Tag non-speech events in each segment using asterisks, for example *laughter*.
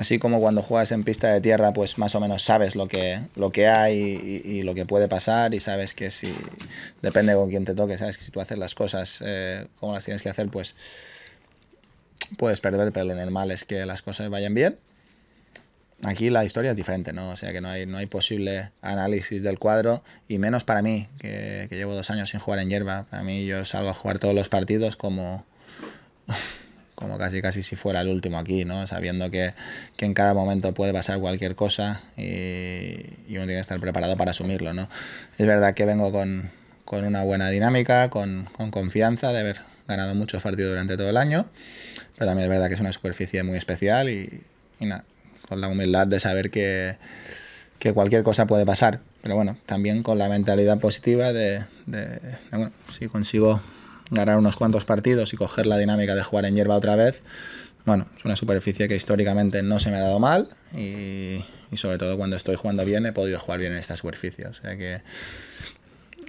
así como cuando juegas en pista de tierra, pues más o menos sabes lo que, lo que hay y, lo que puede pasar y sabes que si, depende con quién te toque, sabes que si tú haces las cosas eh, como las tienes que hacer, pues puedes perder, pero lo normal es que las cosas vayan bien. Aquí la historia es diferente, ¿no? O sea que no hay, no hay posible análisis del cuadro, y menos para mí, que, que llevo dos años sin jugar en hierba. Para mí yo salgo a jugar todos los partidos como, como casi casi si fuera el último aquí, ¿no? Sabiendo que, que en cada momento puede pasar cualquier cosa y, uno tiene que estar preparado para asumirlo, ¿no? Es verdad que vengo con, con una buena dinámica, con, con confianza de haber ganado muchos partidos durante todo el año, pero también es verdad que es una superficie muy especial y, nada, con la humildad de saber que, que cualquier cosa puede pasar, pero bueno, también con la mentalidad positiva de, de bueno, si consigo ganar unos cuantos partidos y coger la dinámica de jugar en hierba otra vez, bueno, es una superficie que históricamente no se me ha dado mal y, sobre todo cuando estoy jugando bien he podido jugar bien en esta superficie. O sea que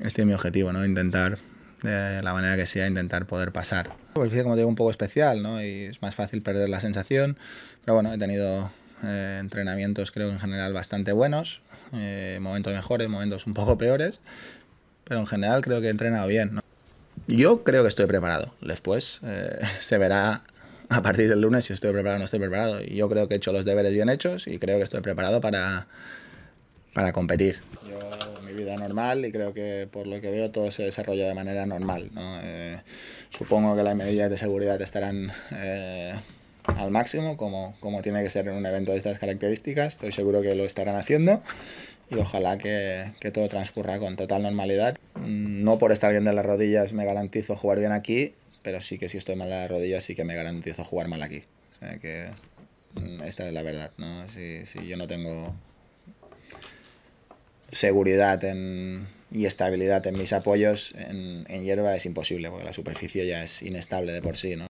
este es mi objetivo, ¿no? Intentar de la manera que sea intentar poder pasar. La superficie, como digo, un poco especial, ¿no? Y es más fácil perder la sensación, pero bueno, he tenido eh, entrenamientos creo en general bastante buenos, eh, momentos mejores, momentos un poco peores, pero en general creo que he entrenado bien, ¿no? Yo creo que estoy preparado. Después eh, *laughs* se verá a partir del lunes si estoy preparado o no estoy preparado. Yo creo que he hecho los deberes bien hechos y creo que estoy preparado para, para competir. Yo, mi vida normal y creo que por lo que veo todo se desarrolla de manera normal. Eh, supongo que las medidas de seguridad estarán eh, al máximo, como, como tiene que ser en un evento de estas características. Estoy seguro que lo estarán haciendo y ojalá que, que todo transcurra con total normalidad. No por estar bien de las rodillas me garantizo jugar bien aquí, pero sí que si estoy mal de las rodillas sí que me garantizo jugar mal aquí. que mm, esta es la verdad, ¿no? Si, yo no tengo seguridad y estabilidad en mis apoyos en, en hierba es imposible, porque la superficie ya es inestable de por sí, ¿no?